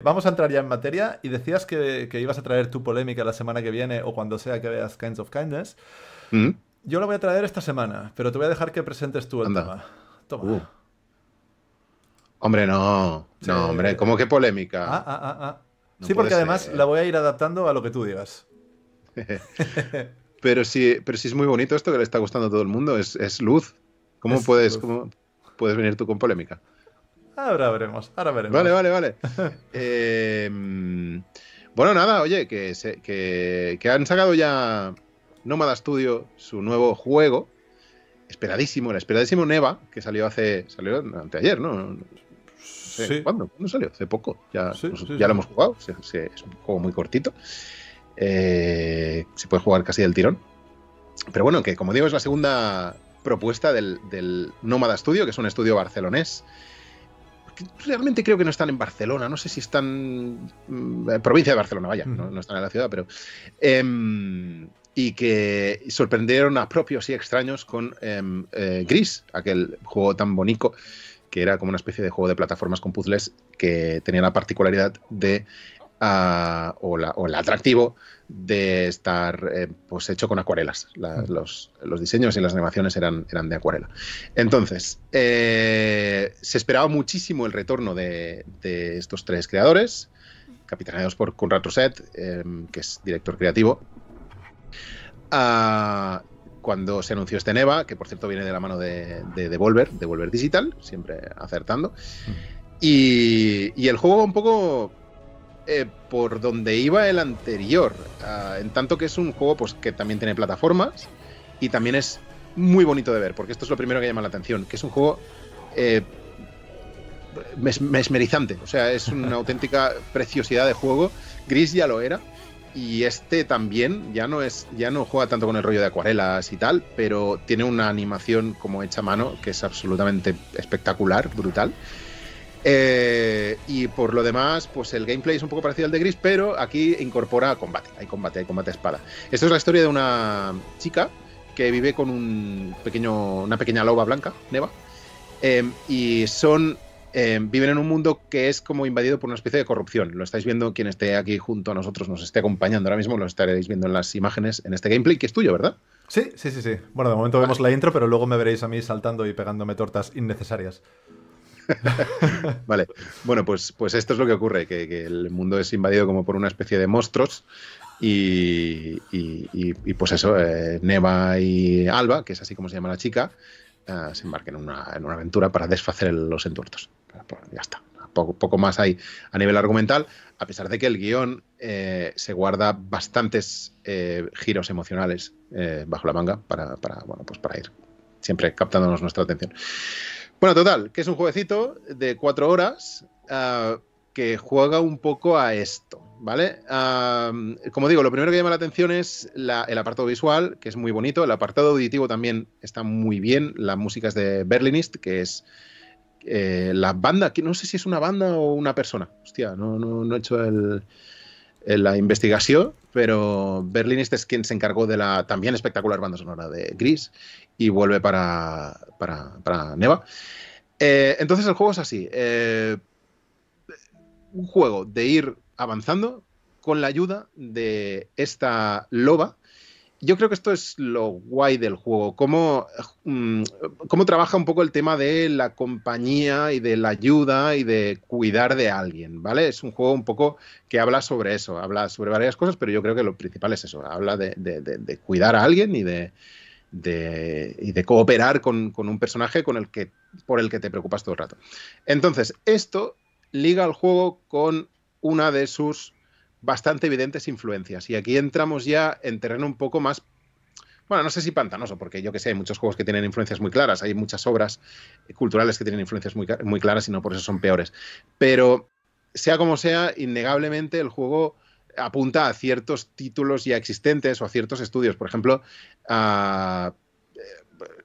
Vamos a entrar ya en materia y decías que, ibas a traer tu polémica la semana que viene o cuando sea que veas Kinds of Kindness. Mm. Yo la voy a traer esta semana, pero te voy a dejar que presentes tú el tema. Toma. Uh. Hombre, no. No, hombre, ¿cómo que polémica? Ah, ah, ah, sí, porque además la voy a ir adaptando a lo que tú digas. pero, sí, pero sí es muy bonito esto que le está gustando a todo el mundo. Es, luz. ¿Cómo, puedes, luz. ¿Cómo puedes venir tú con polémica? Ahora veremos, ahora veremos. Vale, vale, vale. Eh, bueno, nada, oye, que, que, han sacado ya Nómada Studio su nuevo juego. Esperadísimo, el esperadísimo Neva, que salió hace. salió anteayer, ¿no? ¿Cuándo? salió? Hace poco. Ya, pues, ya lo hemos jugado. es un juego muy cortito. Eh, se puede jugar casi del tirón. Pero bueno, que como digo, es la segunda propuesta del, del Nómada Studio, que es un estudio barcelonés realmente creo que no están en Barcelona, no sé si están mm, en provincia de Barcelona, vaya, no, están en la ciudad, pero... Em, y que sorprendieron a propios y extraños con em, eh, Gris, aquel juego tan bonito que era como una especie de juego de plataformas con puzzles que tenía la particularidad de Ah, o, el atractivo de estar eh, pues hecho con acuarelas. Mm. los, diseños y las animaciones eran, eran de acuarela. Entonces, eh, se esperaba muchísimo el retorno de, estos tres creadores, capitaneados por Conrad Rousset, em, que es director creativo. Ah, cuando se anunció este Neva, que por cierto viene de la mano de, Devolver, Devolver Digital, siempre acertando. Mm. Y, y, el juego un poco eh, por donde iba el anterior. Ah, en tanto que es un juego pues, que también tiene plataformas y también es muy bonito de ver, porque esto es lo primero que llama la atención, que es un juego eh, mesmerizante. O sea, es una auténtica preciosidad de juego. Gris ya lo era. Y este también, ya no es, ya no juega tanto con el rollo de acuarelas y tal, pero tiene una animación como hecha a mano que es absolutamente espectacular, brutal. Eh, y por lo demás, pues el gameplay es un poco parecido al de Gris, pero aquí incorpora combate. Hay combate, hay combate a espada. Esto es la historia de una chica que vive con un pequeño, una pequeña loba blanca, Neva. Em, y son em, viven en un mundo que es como invadido por una especie de corrupción. Lo estáis viendo quien esté aquí junto a nosotros, nos esté acompañando ahora mismo, lo estaréis viendo en las imágenes en este gameplay, que es tuyo, ¿verdad? Sí, sí, sí, sí. Bueno, de momento vemos la intro, pero luego me veréis a mí saltando y pegándome tortas innecesarias. vale, bueno, pues, pues esto es lo que ocurre, que, el mundo es invadido como por una especie de monstruos y, pues eso, eh, Neva y Alba, que es así como se llama la chica, eh, se embarcan en una, aventura para desfacer los entuertos. Pues, pues, ya está, poco, más hay a nivel argumental, a pesar de que el guión eh, se guarda bastantes giros emocionales bajo la manga para, para, bueno, pues para ir siempre captándonos nuestra atención. Bueno, total, que es un jueguecito de cuatro horas ah, que juega un poco a esto, ¿vale? Ah, como digo, lo primero que llama la atención es el apartado visual, que es muy bonito, el apartado auditivo también está muy bien, la música es de Berlinist, que es eh, la banda, que no sé si es una banda o una persona, hostia, no, no, no he hecho el en la investigación, pero Berlin este es quien se encargó de la también espectacular banda sonora de Gris y vuelve para, para, Neva. Eh, entonces el juego es así, eh, un juego de ir avanzando con la ayuda de esta loba yo creo que esto es lo guay del juego, cómo, mm, cómo, trabaja un poco el tema de la compañía y de la ayuda y de cuidar de alguien, ¿vale? Es un juego un poco que habla sobre eso, habla sobre varias cosas, pero yo creo que lo principal es eso, habla de, cuidar a alguien y de, y de cooperar con, un personaje con el que, por el que te preocupas todo el rato. Entonces, esto liga al juego con una de sus bastante evidentes influencias. Y aquí entramos ya en terreno un poco más bueno, no sé si pantanoso, porque yo que sé, hay muchos juegos que tienen influencias muy claras, hay muchas obras culturales que tienen influencias muy, muy, claras y no por eso son peores. Pero sea como sea, innegablemente el juego apunta a ciertos títulos ya existentes o a ciertos estudios. Por ejemplo, a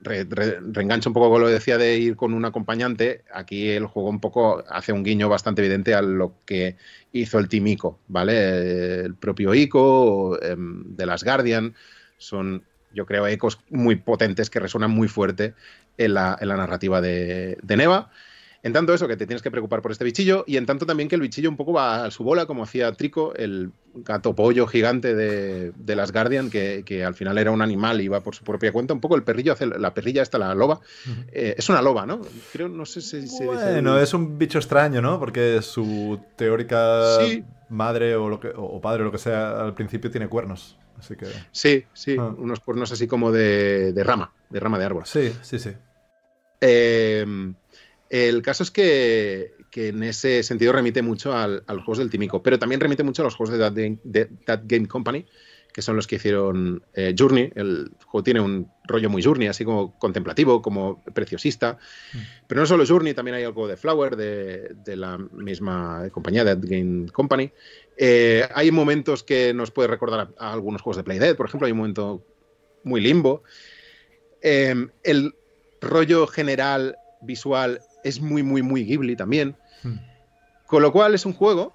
reengancho un poco lo que decía de ir con un acompañante. Aquí el juego un poco hace un guiño bastante evidente a lo que hizo el Team Ico, ¿vale? El propio Ico, em, de las Guardian, son, yo creo, ecos muy potentes que resuenan muy fuerte en la, en la narrativa de, de Neva. En tanto eso, que te tienes que preocupar por este bichillo, y en tanto también que el bichillo un poco va a su bola, como hacía Trico, el gato pollo gigante de, las Guardian, que, al final era un animal y va por su propia cuenta. Un poco el perrillo hace la perrilla esta, la loba. Eh, es una loba, ¿no? Creo, no sé si se Bueno, es un bicho extraño, ¿no? Porque su teórica madre o, lo que, padre o lo que sea al principio tiene cuernos. Así que... Sí, sí, ah. unos cuernos así como de, de, rama, de rama de árbol. Sí, sí, sí. Eh, el caso es que, en ese sentido remite mucho al, a los juegos del Tímico, pero también remite mucho a los juegos de That, Game, Company, que son los que hicieron eh, Journey. El juego tiene un rollo muy Journey, así como contemplativo, como preciosista. Mm. Pero no solo Journey, también hay algo de Flower, de, la misma compañía, That Game Company. Eh, hay momentos que nos puede recordar a, algunos juegos de Play Dead, por ejemplo, hay un momento muy limbo. Em, el rollo general visual es muy, muy, muy Ghibli también. Hmm. Con lo cual es un juego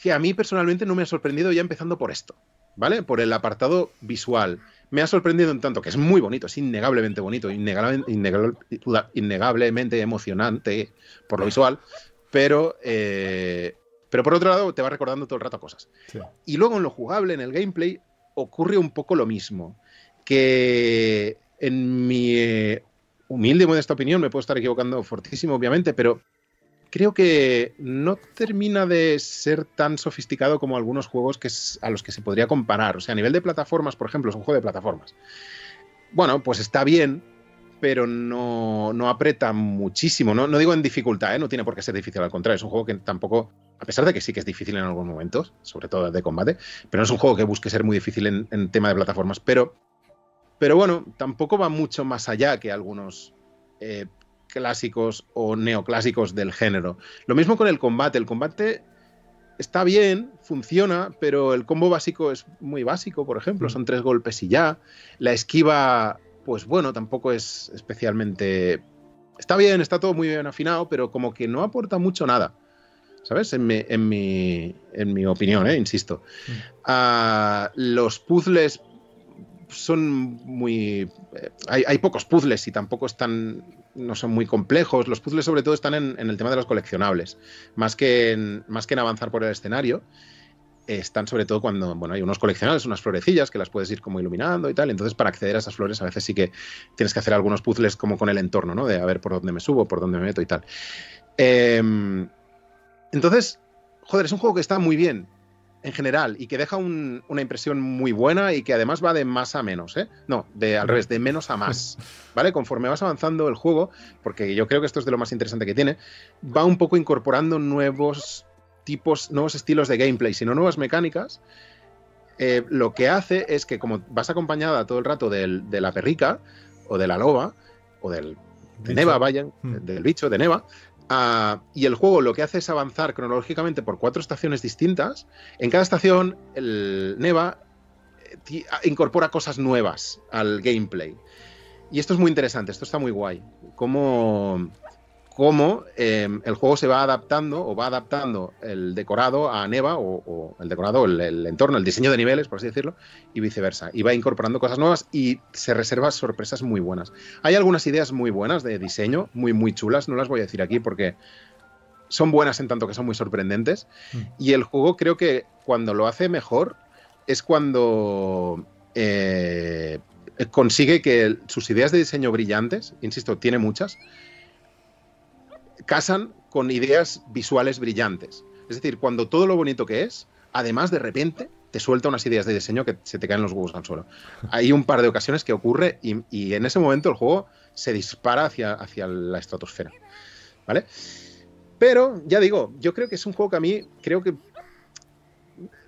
que a mí personalmente no me ha sorprendido ya empezando por esto, ¿vale? Por el apartado visual. Me ha sorprendido en tanto que es muy bonito, es innegablemente bonito, innegablemente emocionante por lo visual, pero, eh, pero por otro lado te va recordando todo el rato cosas. Y luego en lo jugable, en el gameplay, ocurre un poco lo mismo, que en mi eh, humilde y esta opinión, me puedo estar equivocando fortísimo, obviamente, pero creo que no termina de ser tan sofisticado como algunos juegos que a los que se podría comparar. O sea, a nivel de plataformas, por ejemplo, es un juego de plataformas. Bueno, pues está bien, pero no, aprieta muchísimo. No, digo en dificultad, ¿eh? no tiene por qué ser difícil, al contrario, es un juego que tampoco, a pesar de que sí que es difícil en algunos momentos, sobre todo de combate, pero no es un juego que busque ser muy difícil en, en tema de plataformas, pero pero bueno, tampoco va mucho más allá que algunos eh, clásicos o neoclásicos del género. Lo mismo con el combate. El combate está bien, funciona, pero el combo básico es muy básico, por ejemplo. Mm. Son tres golpes y ya. La esquiva, pues bueno, tampoco es especialmente... Está bien, está todo muy bien afinado, pero como que no aporta mucho nada. ¿Sabes? En mi, opinión, ¿eh? insisto. Mm. Ah, los puzzles son muy... Eh, hay, pocos puzzles y tampoco están... no son muy complejos. Los puzzles sobre todo están en, el tema de los coleccionables, más que en, más que en avanzar por el escenario. están sobre todo cuando bueno, hay unos coleccionables, unas florecillas que las puedes ir como iluminando y tal. Entonces, para acceder a esas flores, a veces sí que tienes que hacer algunos puzzles como con el entorno, ¿no? De a ver por dónde me subo, por dónde me meto y tal. Em, entonces, joder, es un juego que está muy bien, en general y que deja una impresión muy buena y que además va de más a menos, ¿eh? No, de al revés, de menos a más, ¿vale? Conforme vas avanzando el juego, porque yo creo que esto es de lo más interesante que tiene, va un poco incorporando nuevos tipos, nuevos estilos de gameplay, sino nuevas mecánicas. Eh, lo que hace es que como vas acompañada todo el rato de la perrica o de la loba o del de neva, vayan, hmm. del bicho, de neva, Ah, y el juego lo que hace es avanzar cronológicamente por cuatro estaciones distintas. En cada estación, el Neva eh, ah, incorpora cosas nuevas al gameplay. Y esto es muy interesante, esto está muy guay. Cómo cómo em, el juego se va adaptando o va adaptando el decorado a Neva o, el decorado, el, entorno, el diseño de niveles, por así decirlo, y viceversa. Y va incorporando cosas nuevas y se reserva sorpresas muy buenas. Hay algunas ideas muy buenas de diseño, muy, muy chulas, no las voy a decir aquí porque son buenas en tanto que son muy sorprendentes. Mm. Y el juego creo que cuando lo hace mejor es cuando... Eh, consigue que sus ideas de diseño brillantes, insisto, tiene muchas, casan con ideas visuales brillantes. Es decir, cuando todo lo bonito que es, además de repente te suelta unas ideas de diseño que se te caen los huevos al suelo. Hay un par de ocasiones que ocurre y, en ese momento el juego se dispara hacia, hacia la estratosfera. ¿Vale? Pero, ya digo, yo creo que es un juego que a mí creo que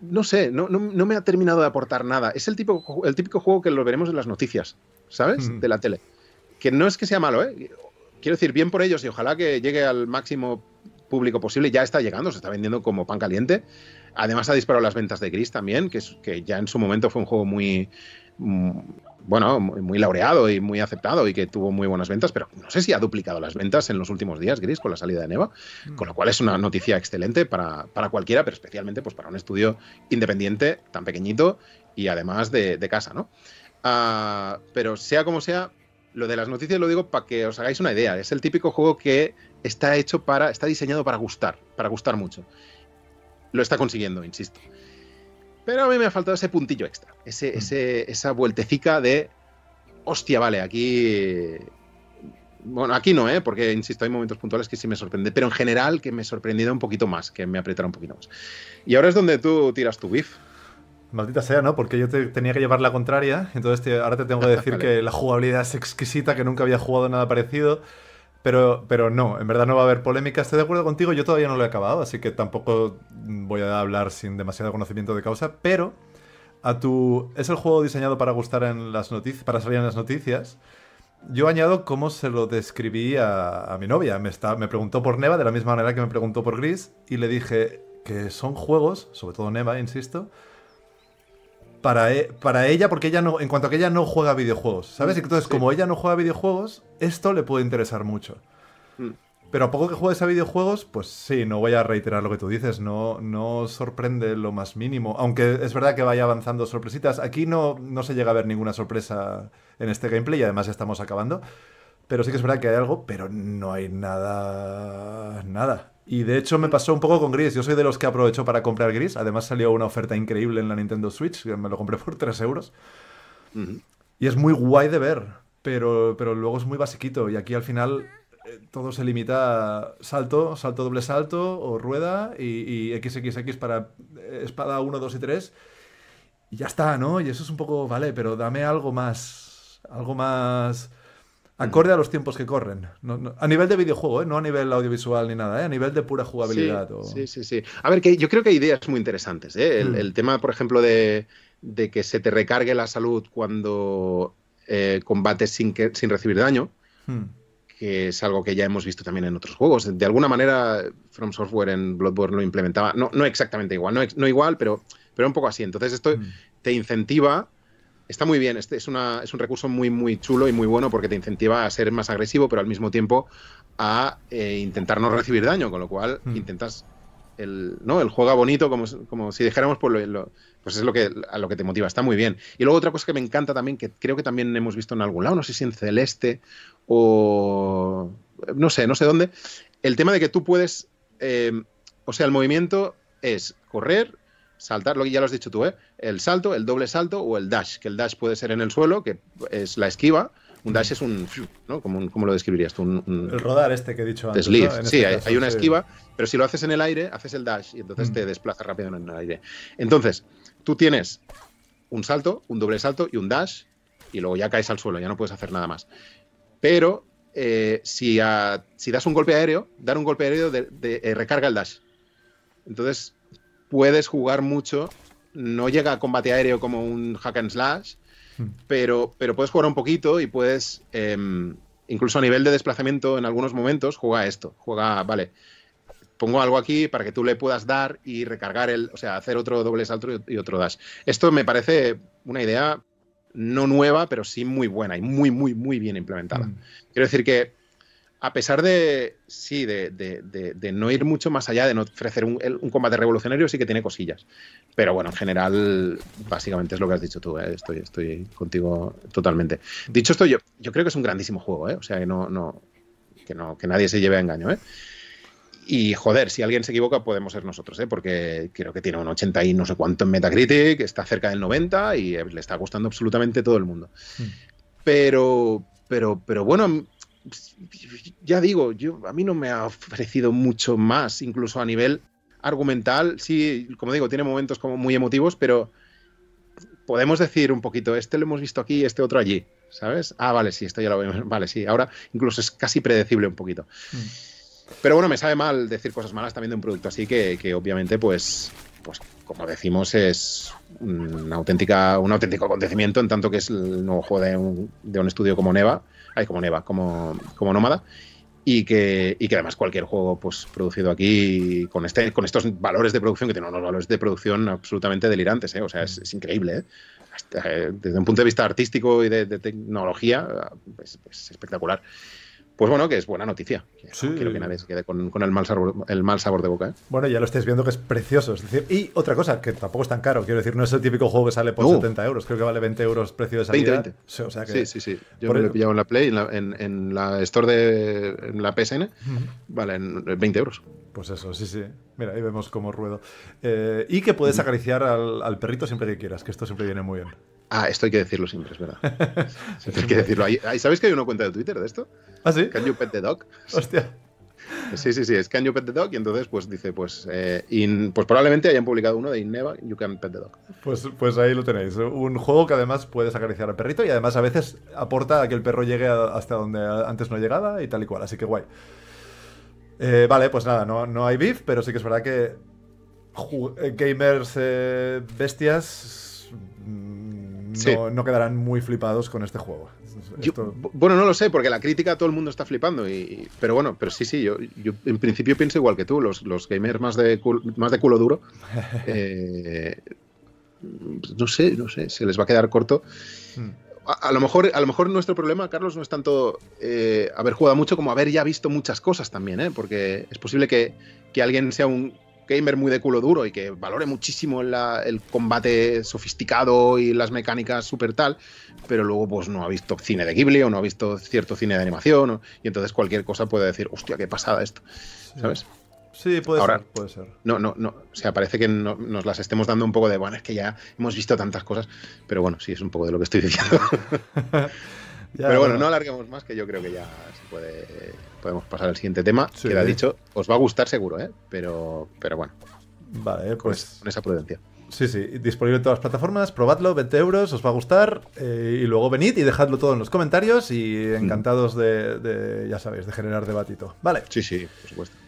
no sé, no, me ha terminado de aportar nada. Es el, tipo, el típico juego que lo veremos en las noticias, ¿sabes? De la tele. Que no es que sea malo, ¿eh? quiero decir, bien por ellos y ojalá que llegue al máximo público posible. Ya está llegando, se está vendiendo como pan caliente. Además ha disparado las ventas de Gris también, que, ya en su momento fue un juego muy, mm, bueno, muy laureado y muy aceptado y que tuvo muy buenas ventas, pero no sé si ha duplicado las ventas en los últimos días, Gris, con la salida de Neva, mm. con lo cual es una noticia excelente para, cualquiera, pero especialmente pues, para un estudio independiente tan pequeñito y además de, casa, ¿no? Ah, pero sea como sea, lo de las noticias lo digo para que os hagáis una idea. Es el típico juego que está hecho para, está diseñado para gustar, para gustar mucho. Lo está consiguiendo, insisto. Pero a mí me ha faltado ese puntillo extra, ese, mm. esa vueltecica de, hostia, vale, aquí... Bueno, aquí no, ¿eh? porque, insisto, hay momentos puntuales que sí me sorprende, pero en general que me sorprendido un poquito más, que me apretara un poquito más. Y ahora es donde tú tiras tu bif. Maldita sea, ¿no? Porque yo tenía que llevar la contraria, entonces ahora te tengo que decir que la jugabilidad es exquisita, que nunca había jugado nada parecido, pero, pero no, en verdad no va a haber polémica. Estoy de acuerdo contigo, yo todavía no lo he acabado, así que tampoco voy a hablar sin demasiado conocimiento de causa, pero a tu... es el juego diseñado para gustar en las noticias, para salir en las noticias. Yo añado cómo se lo describí a, mi novia. Me, está, me preguntó por Neva de la misma manera que me preguntó por Gris y le dije que son juegos, sobre todo Neva, insisto, e, para, ella, porque ella no, en cuanto a que ella no juega videojuegos, ¿sabes? Mm, Entonces, como ella no juega videojuegos, esto le puede interesar mucho. Mm. Pero a poco que juegues a videojuegos, pues sí, no voy a reiterar lo que tú dices, no, no sorprende lo más mínimo. Aunque es verdad que vaya avanzando sorpresitas. Aquí no, no se llega a ver ninguna sorpresa en este gameplay y además estamos acabando. Pero sí que es verdad que hay algo, pero no hay nada. Nada. Y de hecho me pasó un poco con Gris. Yo soy de los que aprovecho para comprar Gris. Además salió una oferta increíble en la Nintendo Switch. me lo compré por 3 euros. Y es muy guay de ver. Pero, pero luego es muy basiquito. Y aquí al final eh, todo se limita a salto, salto doble salto o rueda y, y XXX para eh, espada 1, 2 y 3. Y ya está, ¿no? Y eso es un poco, vale, pero dame algo más. Algo más Acorde a los tiempos que corren. a nivel de videojuego, ¿eh? no a nivel audiovisual ni nada, ¿eh? a nivel de pura jugabilidad. Sí, sí, sí, A ver, que yo creo que hay ideas muy interesantes. ¿eh? Mm. El, tema, por ejemplo, de, que se te recargue la salud cuando combates sin, sin recibir daño, mm. que es algo que ya hemos visto también en otros juegos. De alguna manera, From Software en Bloodborne lo implementaba. No, exactamente igual, no, igual, pero, un poco así. Entonces, esto mm. te incentiva está muy bien, este es, es un recurso muy, muy chulo y muy bueno porque te incentiva a ser más agresivo, pero al mismo tiempo a eh, intentar no recibir daño, con lo cual mm. intentas el, ¿no? el juega bonito, como, como si dijéramos, pues, pues, es lo que, a lo que te motiva, está muy bien. Y luego otra cosa que me encanta también, que creo que también hemos visto en algún lado, no sé si en Celeste o no sé, no sé dónde, el tema de que tú puedes, eh, o sea, el movimiento es correr, saltar, lo que ya lo has dicho tú, ¿eh? el salto, el doble salto o el dash, que el dash puede ser en el suelo, que es la esquiva. Un dash es un, ¿no? ¿Cómo, lo describirías tú? el rodar este que he dicho antes. Sí, este hay, una esquiva, pero si lo haces en el aire, haces el dash y entonces mm. te desplazas rápido en el aire. Entonces, tú tienes un salto, un doble salto y un dash, y luego ya caes al suelo, ya no puedes hacer nada más. Pero eh, si, si, das un golpe aéreo, dar un golpe aéreo eh, recarga el dash. Entonces, puedes jugar mucho. No llega a combate aéreo como un hack and slash, hmm. pero, pero puedes jugar un poquito y puedes, em, incluso a nivel de desplazamiento en algunos momentos, juega esto. Juega, vale, pongo algo aquí para que tú le puedas dar y recargar el, o sea, hacer otro doble salto y otro dash. Esto me parece una idea no nueva, pero sí muy buena y muy, muy, muy bien implementada. Hmm. Quiero decir que a pesar de, sí, de, no ir mucho más allá, de no ofrecer un, combate revolucionario, sí que tiene cosillas. Pero bueno, en general, básicamente es lo que has dicho tú, ¿eh? estoy, estoy contigo totalmente. Dicho esto, yo, yo creo que es un grandísimo juego, ¿eh? o sea, que no, no, que no, que nadie se lleve a engaño. ¿eh? Y joder, si alguien se equivoca, podemos ser nosotros, ¿eh? porque creo que tiene un 80 y no sé cuánto en Metacritic, está cerca del 90 y eh, le está gustando absolutamente todo el mundo. Mm. Pero, pero, pero bueno, ya digo, yo, a mí no me ha ofrecido mucho más, incluso a nivel argumental. Sí, como digo, tiene momentos como muy emotivos, pero podemos decir un poquito, este lo hemos visto aquí, este otro allí, ¿sabes? Ah, vale, sí, esto ya lo vemos, vale, sí, ahora incluso es casi predecible un poquito. Mm. Pero bueno, me sabe mal decir cosas malas también de un producto, así que, obviamente, pues, pues como decimos, es una auténtica, un auténtico acontecimiento, en tanto que es el nuevo juego de un estudio como Neva Ay, como Neva, como, como Nómada. Y que, y que, además cualquier juego pues, producido aquí con, este, con estos valores de producción, que tienen unos valores de producción absolutamente delirantes, ¿eh? o sea, es, increíble. ¿eh? Eh, desde un punto de vista artístico y de, tecnología, pues, es espectacular pues bueno, que es buena noticia. quiero que nadie se quede con, el, mal sabor, el mal sabor de boca. ¿eh? Bueno, ya lo estáis viendo que es precioso. y otra cosa, que tampoco es tan caro. Quiero decir, no es el típico juego que sale por 70 euros. Creo que vale 20 euros precio de salida. 20, 20. Sí, sí, sí, Yo me lo he pillado en la Play, en la, Store de la PSN. Vale, en 20 euros. Pues eso, sí, sí. Mira, ahí vemos cómo ruedo. Eh, y que puedes acariciar al perrito siempre que quieras, que esto siempre viene muy bien. Ah, esto hay que decirlo siempre, es verdad. hay que decirlo. ¿Sabéis que hay una cuenta de Twitter de esto? ¿Ah, sí? Can you pet the dog? Hostia. Sí, sí, sí, es Can You Pet the Dog y entonces pues dice, pues, eh, pues probablemente hayan publicado uno de Inneva You Can Pet the Dog. Pues, pues ahí lo tenéis, un juego que además puedes acariciar al perrito y además a veces aporta a que el perro llegue hasta donde antes no llegaba y tal y cual, así que guay. Eh, vale, pues nada, no, no hay beef, pero sí que es verdad que eh, gamers eh, bestias no, quedarán muy flipados con este juego. bueno, no lo sé, porque la crítica todo el mundo está flipando. Y, pero bueno, pero sí, sí, yo, en principio pienso igual que tú. Los, los gamers más de, más de culo duro. Eh, no sé, no sé, se les va a quedar corto. Hmm. A, lo mejor, a lo mejor nuestro problema, Carlos, no es tanto eh, haber jugado mucho como haber ya visto muchas cosas también, ¿eh? porque es posible que alguien sea un gamer muy de culo duro y que valore muchísimo el combate sofisticado y las mecánicas súper tal, pero luego pues no ha visto cine de Ghibli o no ha visto cierto cine de animación y entonces cualquier cosa puede decir, hostia, qué pasada esto, ¿sabes? Sí, puede ser, puede ser. No, no, no, o sea, parece que nos las estemos dando un poco de, bueno, es que ya hemos visto tantas cosas, pero bueno, sí, es un poco de lo que estoy diciendo. Pero bueno, no alarguemos más, que yo creo que ya puede, podemos pasar al siguiente tema. Que ha dicho, os va a gustar seguro, ¿eh? Pero, pero bueno. Vale, pues. Con, esa prudencia. Sí, sí, disponible en todas las plataformas, probadlo, 20 euros, os va a gustar. Eh, y luego venid y dejadlo todo en los comentarios y mm. encantados de, de ya sabéis, de generar debatito. Vale. Sí, sí, por supuesto.